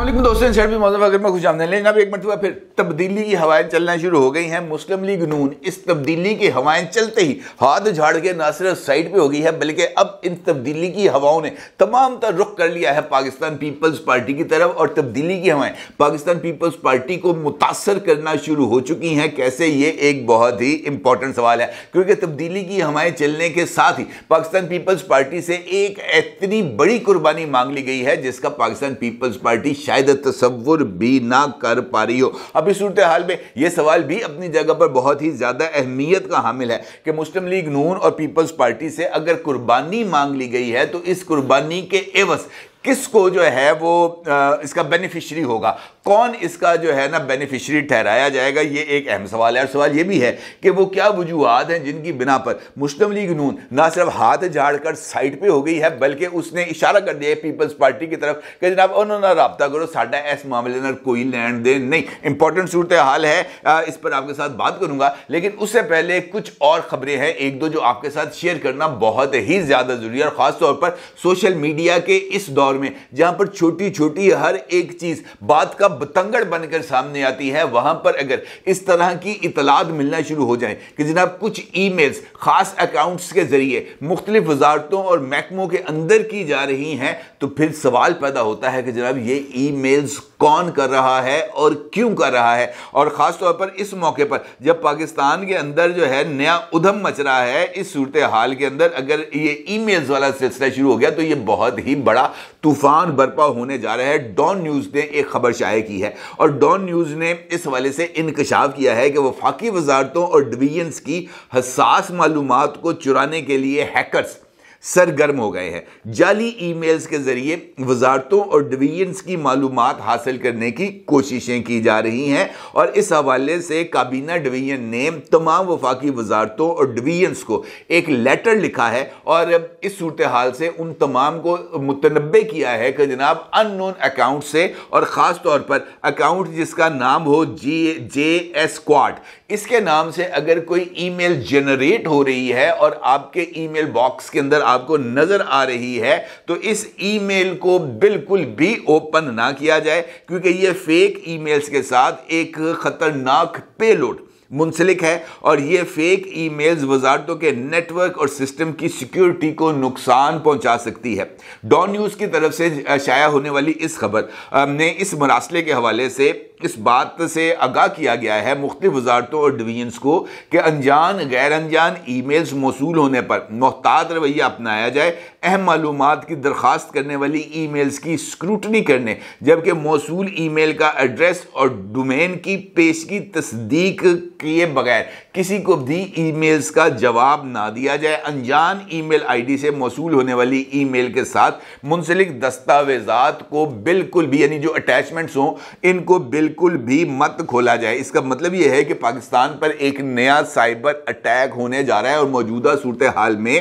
असलम दोस्तों इन भी मौजूद अगर मैं खुश आमदे लेकिन अब एक मरतबा फिर तब्दीली की हवाएं चलना शुरू हो गई हैं मुस्लिम लीग नून इस तब्दीली की हवाएं चलते ही हाथ झाड़ के ना सिर्फ साइड पर हो गई है बल्कि अब इन तब्दीली की हवाओं ने तमाम तर रुख कर लिया है पाकिस्तान पीपल्स पार्टी की तरफ और तब्दीली की हवाएं पाकिस्तान पीपल्स पार्टी को मुतासर करना शुरू हो चुकी हैं कैसे ये एक बहुत ही इंपॉर्टेंट सवाल है क्योंकि तब्दीली की हवाएं चलने के साथ ही पाकिस्तान पीपल्स पार्टी से एक इतनी बड़ी कुर्बानी मांग ली गई है जिसका पाकिस्तान पीपल्स पार्टी शायद तस्वुर भी ना कर पा रही हो अब इस सूरत हाल में यह सवाल भी अपनी जगह पर बहुत ही ज़्यादा अहमियत का हामिल है कि मुस्लिम लीग नून और पीपल्स पार्टी से अगर कुर्बानी मांग ली गई है तो इस कुर्बानी के एवस किसको जो है वो आ, इसका बेनिफिशरी होगा कौन इसका जो है ना बेनिफिशरी ठहराया जाएगा ये एक अहम सवाल है और सवाल ये भी है कि वो क्या वजूहत हैं जिनकी बिना पर मुस्लिम लीग नून ना सिर्फ हाथ झाड़ कर साइड पे हो गई है बल्कि उसने इशारा कर दिया है पीपल्स पार्टी की तरफ कि जनाब उन्होंने रबता करो साडा इस मामले में कोई लैंड देन नहीं इंपॉर्टेंट सूरत हाल है इस पर आपके साथ बात करूंगा लेकिन उससे पहले कुछ और खबरें हैं एक दो जो आपके साथ शेयर करना बहुत ही ज़्यादा ज़रूरी है और ख़ासतौर पर सोशल मीडिया के इस दौर में जहाँ पर छोटी छोटी हर एक चीज़ बात का बतंगड़ बनकर सामने आती है वहां पर अगर इस तरह की इतलाद मिलना शुरू हो जाए कि जनाब कुछ ईमेल्स खास अकाउंट्स के जरिए मुख्तलिफ वजारतों और महकमों के अंदर की जा रही हैं तो फिर सवाल पैदा होता है कि जनाब ये ईमेल्स कौन कर रहा है और क्यों कर रहा है और ख़ास तौर पर इस मौके पर जब पाकिस्तान के अंदर जो है नया उधम मच रहा है इस सूरत हाल के अंदर अगर ये ईमेल्स वाला सिलसिला शुरू हो गया तो ये बहुत ही बड़ा तूफान बर्पा होने जा रहा है डॉन न्यूज़ ने एक खबर शाये तय की है और डॉन न्यूज़ ने इस हवाले से इनकशाफ किया है कि वफाकी वजारतों और डिवीजन्स की हसास मालूम को चुराने के लिए हैकर्स सरगर्म हो गए हैं जाली ईमेल्स के जरिए वजारतों और डिवीजन्स की मालूम हासिल करने की कोशिशें की जा रही हैं और इस हवाले से काबीना डिवीजन ने तमाम वफाकी वजारतों और डिवीजन्स को एक लेटर लिखा है और इस सूरत हाल से उन तमाम को मुतनबे किया है कि जनाब अननोन अकाउंट से और ख़ास तौर पर अकाउंट जिसका नाम हो जी जे एस क्वाड इसके नाम से अगर कोई ईमेल जनरेट हो रही है और आपके ईमेल बॉक्स के अंदर आपको नज़र आ रही है तो इस ईमेल को बिल्कुल भी ओपन ना किया जाए क्योंकि ये फेक ईमेल्स के साथ एक ख़तरनाक पेलोड मुंसलिक है और ये फेक ईमेल्स वजारतों के नेटवर्क और सिस्टम की सिक्योरिटी को नुकसान पहुंचा सकती है डॉन न्यूज़ की तरफ से शाया होने वाली इस खबर ने इस मरासले के हवाले से इस बात से आगाह किया गया है मुख्त वजारतों और डिवीजन्स को कि अनजान गैर अनजान ई मेल्स मौसू होने पर मोहतात रवैया अपनाया जाए अहम मालूम की दरख्वास्त करने वाली ई मेल्स की स्क्रूटनी करने जबकि मौसू ई मेल का एड्रेस और डोमेन की पेश की तस्दीक किए बगैर किसी को भी ई मेल्स का जवाब ना दिया जाए अनजान ई मेल आई डी से मौसू होने वाली ई मेल के साथ मुंसलिक दस्तावेजा को बिल्कुल भी यानी जो अटैचमेंट्स हों इनको बिल्कुल बिल्कुल भी मत खोला जाए इसका मतलब यह है कि पाकिस्तान पर एक नया साइबर अटैक होने जा रहा है और मौजूदा सूरत हाल में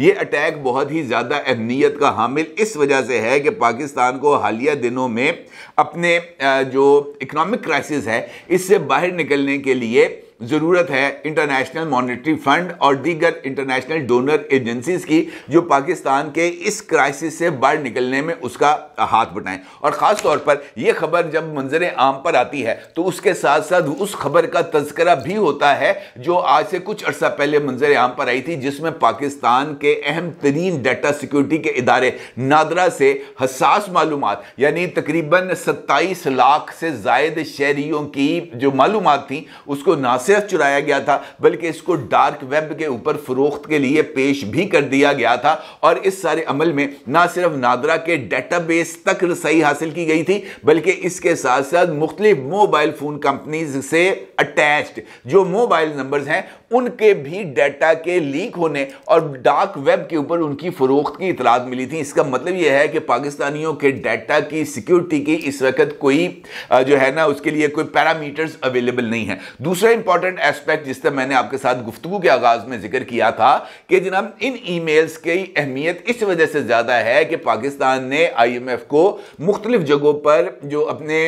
यह अटैक बहुत ही ज़्यादा अहमियत का हामिल इस वजह से है कि पाकिस्तान को हालिया दिनों में अपने जो इकनॉमिक क्राइसिस है इससे बाहर निकलने के लिए ज़रूरत है इंटरनेशनल मॉनेटरी फंड और दीगर इंटरनेशनल डोनर एजेंसीज की जो पाकिस्तान के इस क्राइसिस से बाहर निकलने में उसका हाथ बटाएं और ख़ास तौर पर यह खबर जब मंजर आम पर आती है तो उसके साथ साथ उस खबर का तस्करा भी होता है जो आज से कुछ अर्सा पहले मंजर आम पर आई थी जिसमें पाकिस्तान के अहम तरीन डाटा सिक्योरिटी के इदारे नादरा से हसास मालूम यानी तकरीबन सत्ताईस लाख से जायद शहरीों की जो मालूम थी उसको नास सिर्फ चुराया गया था बल्कि इसको डार्क वेब के ऊपर फरोख्त के लिए पेश भी कर दिया गया था और इस सारे अमल में ना सिर्फ नादरा के डेटाबेस तक रसाई हासिल की गई थी बल्कि इसके साथ साथ मुख्तलिफ मोबाइल फ़ोन कंपनीज से अटैच्ड जो मोबाइल नंबर्स हैं उनके भी डाटा के लीक होने और डार्क वेब के ऊपर उनकी फ़रोख्त की इतलात मिली थी इसका मतलब यह है कि पाकिस्तानियों के डाटा की सिक्योरिटी की इस वक्त कोई जो है ना उसके लिए कोई पैरामीटर्स अवेलेबल नहीं है दूसरा इंपॉर्टेंट इंपॉर्टेंट एस्पेक्ट जिससे मैंने आपके साथ गुफ्तु के आगाज में जिक्र किया था कि जनाब इन ईमेल्स की अहमियत इस वजह से ज्यादा है कि पाकिस्तान ने आईएमएफ को मुख्तलिफ जगहों पर जो अपने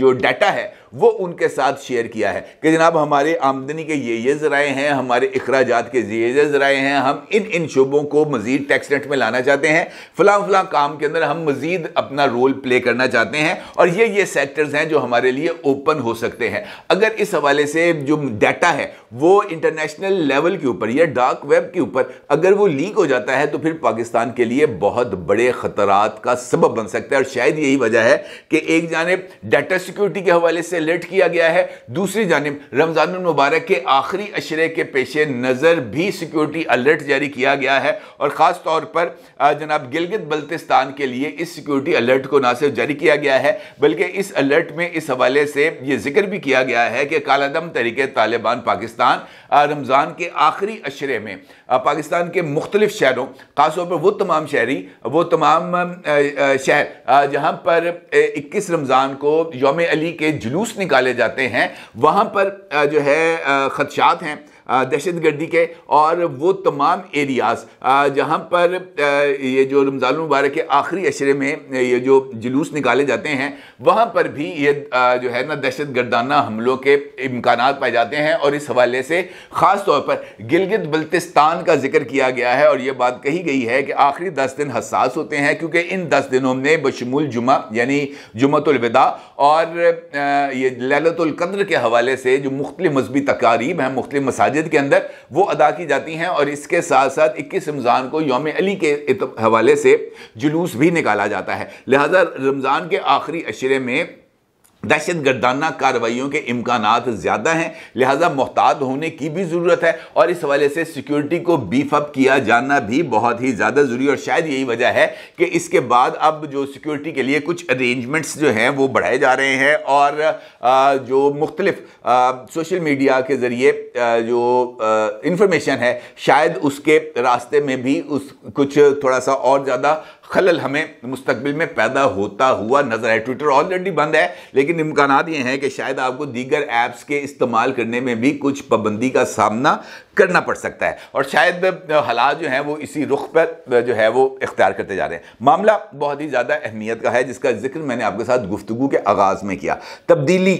जो डाटा है वो उनके साथ शेयर किया है कि जनाब हमारे आमदनी के ये ये ज़राए हैं हमारे अखराज के ये ये ज़राए हैं हम इन इन शुबों को मज़ीद टैक्स नेट में लाना चाहते हैं फलां फलां काम के अंदर हम मज़ीद अपना रोल प्ले करना चाहते हैं और ये ये सेक्टर्स हैं जो हमारे लिए ओपन हो सकते हैं अगर इस हवाले से जो डाटा है वो इंटरनेशनल लेवल के ऊपर या डार्क वेब के ऊपर अगर वो लीक हो जाता है तो फिर पाकिस्तान के लिए बहुत बड़े ख़तरात का सबब बन सकता है और शायद यही वजह है कि एक जानब डाटा सिक्योरिटी के हवाले से से अलर्ट किया गया है दूसरी जानब रमजान मुबारक के आखिरी अशरे के पेश नज़र भी सिक्योरिटी अलर्ट जारी किया गया है और ख़ास तौर पर जनाब गिलगित बल्तिस्तान के लिए इस सिक्योरिटी अलर्ट को ना सिर्फ जारी किया गया है बल्कि इस अलर्ट में इस हवाले से ये जिक्र भी किया गया है कि कालादम तरीके तालिबान पाकिस्तान रमज़ान के आखिरी अशरे में पाकिस्तान के मुख्तलिफ शहरों ख़ासतौर पर वो तमाम शहरी वो तमाम शहर जहाँ पर इक्कीस रमज़ान को योम अली के जुलूस निकाले जाते हैं वहाँ पर जो है ख़दशात हैं दहशत गर्दी के और वो तमाम एरियाज़ जहाँ पर ये जो रमज़ान मुबारक के आखिरी अशरे में ये जो जुलूस निकाले जाते हैं वहाँ पर भी ये जो है ना दहशत गर्दाना हमलों के इम्कान पाए जाते हैं और इस हवाले से ख़ास तौर पर गिलगित बल्तिस्तान का जिक्र किया गया है और ये बात कही गई है कि आखिरी दस दिन हसास होते हैं क्योंकि इन दस दिनों में बशमूल जुमा यानी जुमतुलविदा और ये ललतुल्कद्र के हवाले से जो मुख्तलि मजहबी तकारीब हैं मुख्तलि मसाज मस्जिद के अंदर वो अदा की जाती हैं और इसके साथ साथ इक्कीस रमज़ान को योम अली के हवाले से जुलूस भी निकाला जाता है लिहाजा रमज़ान के आखिरी अशरे में दहशत गर्दाना कार्रवाइयों के इम्कान ज़्यादा हैं लिहाजा मोहताद होने की भी ज़रूरत है और इस हवाले से सिक्योरिटी को बीफ अप किया जाना भी बहुत ही ज़्यादा ज़रूरी और शायद यही वजह है कि इसके बाद अब जो सिक्योरिटी के लिए कुछ अरेंजमेंट्स जो हैं वो बढ़ाए जा रहे हैं और जो मुख्तलिफ सोशल मीडिया के ज़रिए जो इंफॉर्मेशन है शायद उसके रास्ते में भी उस कुछ थोड़ा सा और ज़्यादा खलल हमें मुस्तबिल में पैदा होता हुआ नज़र आए ट्विटर ऑलरेडी बंद है लेकिन इम्कान ये हैं कि शायद आपको दीगर ऐप्स के इस्तेमाल करने में भी कुछ पाबंदी का सामना करना पड़ सकता है और शायद हालात जो हैं वो इसी रुख पर जो है वो इख्तियार करते जा रहे हैं मामला बहुत ही ज़्यादा अहमियत का है जिसका जिक्र मैंने आपके साथ गुफ्तु के आगाज़ में किया तब्दीली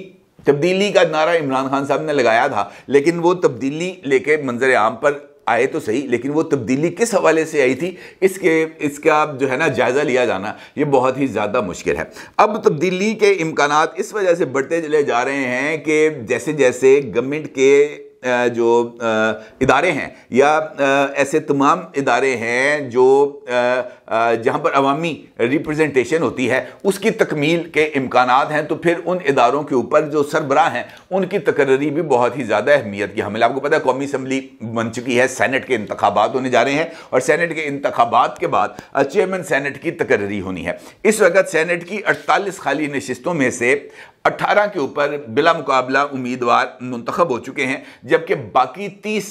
तब्दीली का नारा इमरान खान साहब ने लगाया था लेकिन वो तब्दीली लेके मंजर आम पर आए तो सही लेकिन वो तब्दीली किस हवाले से आई थी इसके इसका जो है ना जायज़ा लिया जाना ये बहुत ही ज़्यादा मुश्किल है अब तब्दीली के इम्कान इस वजह से बढ़ते चले जा रहे हैं कि जैसे जैसे गवर्नमेंट के जो इदारे हैं या ऐसे तमाम इदारे हैं जो जहाँ पर अवामी रिप्रजेंटेशन होती है उसकी तकमील के इम्कान हैं तो फिर उन इदारों के ऊपर जो सरबराह हैं उनकी तकर्री भी बहुत ही ज़्यादा अहमियत की हमें आपको पता है कौमी असम्बली बन चुकी है सैनट के इंतबात होने जा रहे हैं और सैनट के इंतबात के बाद चेयरमैन सैनट की तकर्री होनी है इस वक्त सैनट की अड़तालीस खाली नशस्तों में से अट्ठारह के ऊपर बिला मुकाबला उम्मीदवार मंतखब हो चुके हैं जबकि बाकी तीस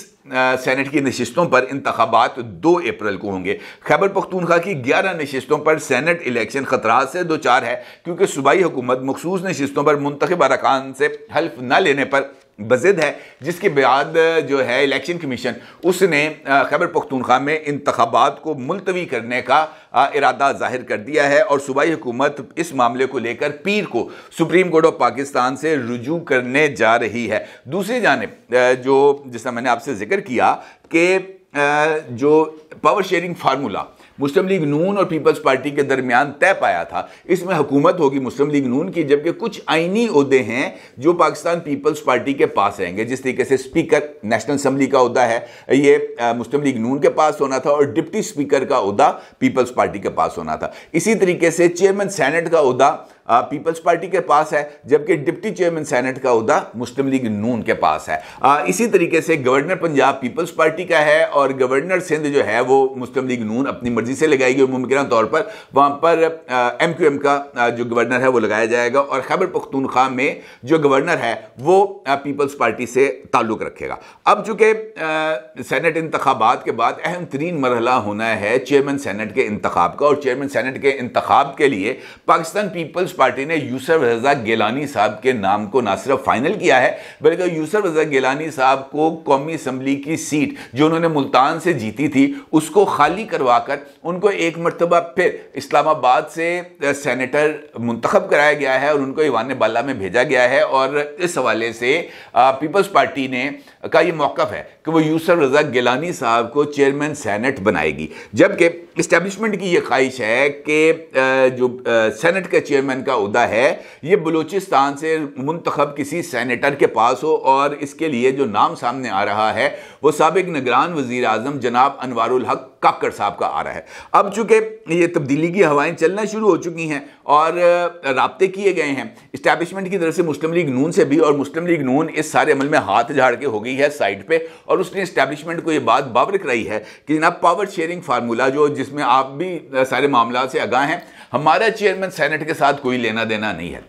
सेनेट की नशस्तों पर इंतबात दो अप्रैल को होंगे खैबर पख्तूनखा की ग्यारह नशस्तों पर सेनेट इलेक्शन खतरा से दो चार है क्योंकि सूबाई हुकूमत मखसूस नशस्तों पर मुंतब अरकान से हल्फ न लेने पर बजिद है जिसके बाद जो है इलेक्शन कमीशन उसने खैबर पख्तूनख्वा में इंतबात को मुलतवी करने का इरादा जाहिर कर दिया है और सूबाई हुकूमत इस मामले को लेकर पीर को सुप्रीम कोर्ट ऑफ पाकिस्तान से रुजू करने जा रही है दूसरी जानब जो जिसका मैंने आपसे जिक्र किया कि जो power sharing formula Muslim League Noon और पीपल्स पार्टी के दरमियान तय पाया था इसमें हुकूमत होगी मुस्लिम लीग नून की जबकि कुछ आइनी अहदे हैं जो पाकिस्तान पीपल्स पार्टी के पास रहेंगे जिस तरीके से स्पीकर नेशनल असम्बली का अहदा है ये मुस्लिम लीग नून के पास होना था और डिप्टी स्पीकर का अहदा पीपल्स पार्टी के पास होना था इसी तरीके से चेयरमैन सैनेट का अहदा पीपल्स पार्टी के पास है जबकि डिप्टी चेयरमैन सेनेट का उहदा मुस्लिम लीग नून के पास है इसी तरीके से गवर्नर पंजाब पीपल्स पार्टी का है और गवर्नर सिंध जो है वो मुस्लिम लीग नून अपनी मर्जी से लगाएगी और मुमकिन तौर पर वहाँ पर एम क्यू एम का जो गवर्नर है वो लगाया जाएगा और खैबर पख्तूनख्वा में जो गवर्नर है वो पीपल्स पार्टी से ताल्लुक़ रखेगा अब चूँकि सैनट इंतबात के बाद अहम तरीन मरहला होना है चेयरमैन सैनट के इंतब का और चेयरमैन सैनट के इंतब के लिए पाकिस्तान पीपल्स पार्टी ने यूसर रजा गिलानी साहब के नाम को ना सिर्फ फाइनल किया है बल्कि यूसर रजा गेलानी साहब को कौमी असम्बली की सीट जो उन्होंने मुल्तान से जीती थी उसको खाली करवाकर उनको एक मरतबा फिर इस्लामाबाद से सैनिटर मंतखब कराया गया है और उनको ईवान बाला में भेजा गया है और इस हवाले से पीपल्स पार्टी ने का ये मौक़ है कि वो यूसर रजा गिलानी साहब को चेयरमैन सैनट बनाएगी जबकि इस्टेब्लिशमेंट की ये ख्वाहिश है कि जो सैनट का चेयरमैन का उहदा है ये बलूचिस्तान से मंतखब किसी सैनिटर के पास हो और इसके लिए जो नाम सामने आ रहा है वो सबक निगरान वजीर अजम जनाब अनवर हक काकड़ साहब का आ रहा है अब चूंकि ये तब्दीली की हवाएं चलना शुरू हो चुकी हैं और रबते किए गए हैं इस्टेबलिशमेंट की तरफ से मुस्लिम लीग नून से भी और मुस्लिम लीग नून इस सारे अमल में हाथ झाड़ के हो गई है साइड पे और उसने इस्टेबलिशमेंट को ये बात बावर कराई है कि जनाब पावर शेयरिंग फार्मूला जो जिसमें आप भी सारे मामला से आगाह हैं हमारा चेयरमैन सेनेट के साथ कोई लेना देना नहीं है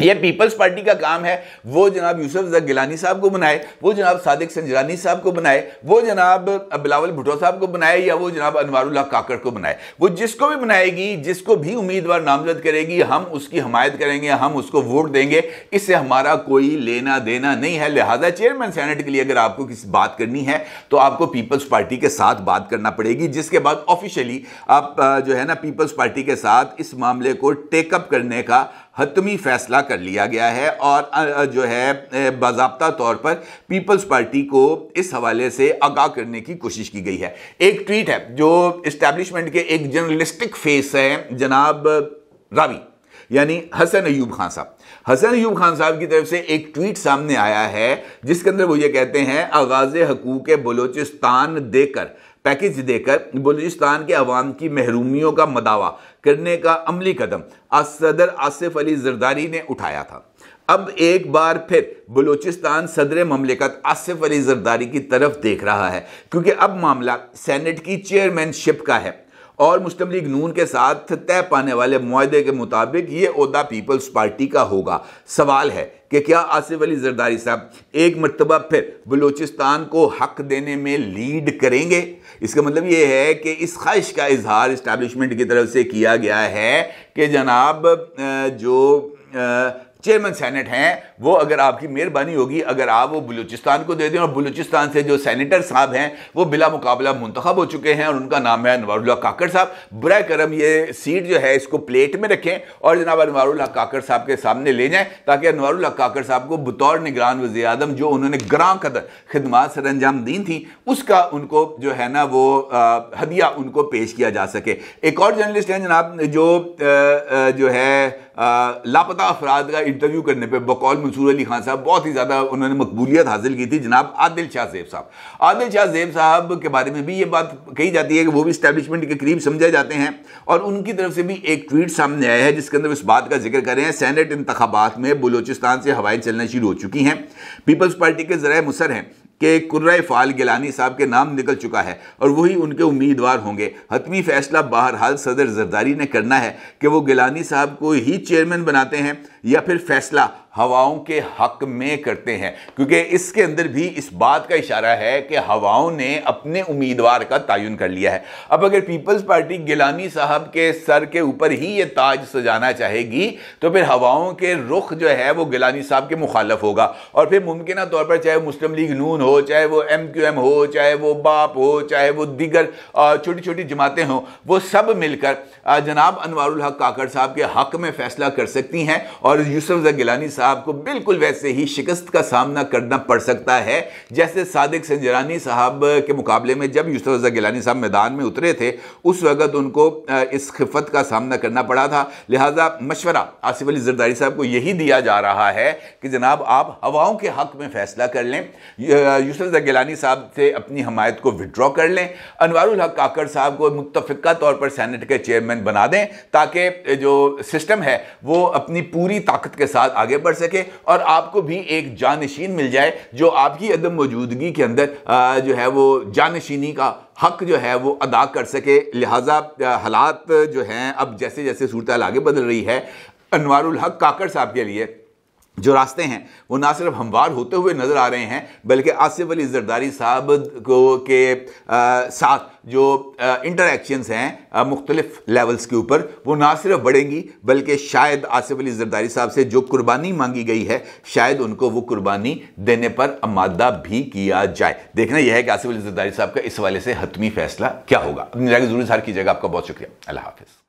ये पीपल्स पार्टी का काम है वो जनाब यूसुफ जक गिलानी साहब को बनाए वो जनाब सादिक संजरानी साहब को बनाए वो जनाब बिलावल भुटो साहब को बनाए या वो जनाब अनवारुल्ला काकड़ को बनाए वो जिसको भी बनाएगी जिसको भी उम्मीदवार नामजद करेगी हम उसकी हमायत करेंगे हम उसको वोट देंगे इससे हमारा कोई लेना देना नहीं है लिहाजा चेयरमैन सेनेट के लिए अगर आपको किसी बात करनी है तो आपको पीपल्स पार्टी के साथ बात करना पड़ेगी जिसके बाद ऑफिशियली आप जो है ना पीपल्स पार्टी के साथ इस मामले को टेकअप करने का हतमी फैसला कर लिया गया है और जो है बाबा तौर पर पीपल्स पार्टी को इस हवाले से आगाह करने की कोशिश की गई है एक ट्वीट है जो इस्टेब्लिशमेंट के एक जर्नलिस्टिक फेस है जनाब रावी यानी हसन अयूब खान साहब हसन अयूब खान साहब की तरफ से एक ट्वीट सामने आया है जिसके अंदर वो ये कहते हैं आगाज़ हकूक बलोचिस्तान देकर पैकेज देकर बलूचिस्तान के अवाम की महरूमियों का मदावा करने का अमली कदम सदर आसिफ अली जरदारी ने उठाया था अब एक बार फिर बलूचिस्तान सदर ममलिकत आसिफ अली जरदारी की तरफ देख रहा है क्योंकि अब मामला सेनेट की चेयरमैनशिप का है और मुस्लिम लीग नून के साथ तय पाने वाले माहदे के मुताबिक ये अहदा पीपल्स पार्टी का होगा सवाल है कि क्या आसिफ अली जरदारी साहब एक मरतबा फिर बलूचिस्तान को हक देने में लीड करेंगे इसका मतलब ये है कि इस ख्वाहिश का इजहार इस्टबलिशमेंट की तरफ से किया गया है कि जनाब जो चेयरमैन सेनेट हैं वो अगर आपकी मेहरबानी होगी अगर आप वो बलूचिस्तान को दे दें और बलूचिस्तान से जो सैनिटर साहब हैं वो बिला मुकाबला मुंतखब हो चुके हैं और उनका नाम है अनवारुल्ला काकड़ साहब बर करम ये सीट जो है इसको प्लेट में रखें और जनाब अनवारुल्ला काकड़ साहब के सामने ले जाएँ ताकि अनवारुल्ला काकड़ साहब को बतौर निगरान वजी अदम जो उन्होंने ग्रां कदर खदमात सर अंजाम दी थी उसका उनको जो है ना वो हदिया उनको पेश किया जा सके एक और जर्नलिस्ट हैं जनाब जो जो है लापता अफराद का इंटरव्यू करने पे बकौल मंसूर अली खान साहब बहुत ही ज़्यादा उन्होंने मकबूलियत हासिल की थी जनाब आदिल शाह जेब साहब आदिल शाह जेब साहब के बारे में भी ये बात कही जाती है कि वो भी इस्टेबलिशमेंट के करीब समझे जाते हैं और उनकी तरफ से भी एक ट्वीट सामने आया है जिसके अंदर इस बात का जिक्र करें सैनेट इंतबात में बलोचिस्तान से हवाएं चलना शुरू हो चुकी हैं पीपल्स पार्टी के ज़रा मुसर हैं के कुर्रा फ़ाल गिलानी साहब के नाम निकल चुका है और वही उनके उम्मीदवार होंगे हतमी फैसला बहरहाल सदर जरदारी ने करना है कि वो गिलानी साहब को ही चेयरमैन बनाते हैं या फिर फैसला हवाओं के हक में करते हैं क्योंकि इसके अंदर भी इस बात का इशारा है कि हवाओं ने अपने उम्मीदवार का तयन कर लिया है अब अगर पीपल्स पार्टी गिलानी साहब के सर के ऊपर ही ये ताज सजाना चाहेगी तो फिर हवाओं के रुख जो है वो गिलानी साहब के मुखालफ होगा और फिर मुमकिन तौर पर चाहे मुस्लिम लीग नून हो चाहे वो एम क्यू एम हो चाहे वो बाप हो चाहे वो दीगर छोटी छोटी जमातें हों वो सब मिलकर जनाब अनवर हक काकड़ साहब के हक में फैसला कर सकती हैं और यूसफ गिलानी साहब को बिल्कुल वैसे ही शिकस्त का सामना करना पड़ सकता है जैसे सादिक सिंजरानी साहब के मुकाबले में जब यूसुफ रजा गिलानी साहब मैदान में उतरे थे उस वक़्त उनको इस खिफत का सामना करना पड़ा था लिहाजा मशवरा आसिफ अली जरदारी साहब को यही दिया जा रहा है कि जनाब आप हवाओं के हक में फ़ैसला कर लें यूसुफ रजा गिलानी साहब से अपनी हमायत को विड्रॉ कर लें अनवारुल हक काकर साहब को मुतफ़ा तौर पर सैनेट के चेयरमैन बना दें ताकि जो सिस्टम है वो अपनी पूरी ताकत के साथ आगे बढ़ सके और आपको भी एक जानशीन मिल जाए जो आपकी अदम मौजूदगी के अंदर जो है वो जानशीनी का हक जो है वो अदा कर सके लिहाजा हालात जो हैं अब जैसे जैसे सूरत आगे बदल रही है अनवारुल हक काकर साहब के लिए जो रास्ते हैं वो ना सिर्फ हमवार होते हुए नज़र आ रहे हैं बल्कि आसिफ अली जरदारी साहब को के आ, साथ जो इंटरेक्शंस हैं मुख्तलिफ लेवल्स के ऊपर वो ना सिर्फ बढ़ेंगी बल्कि शायद आसिफ अली जरदारी साहब से जो कुर्बानी मांगी गई है शायद उनको वो कुर्बानी देने पर आमादा भी किया जाए देखना यह है कि आसिफ अली जरदारी साहब का इस वाले से हतमी फैसला क्या होगा ज़रूर सार कीजिएगा आपका बहुत शुक्रिया अल्लाह हाफिज़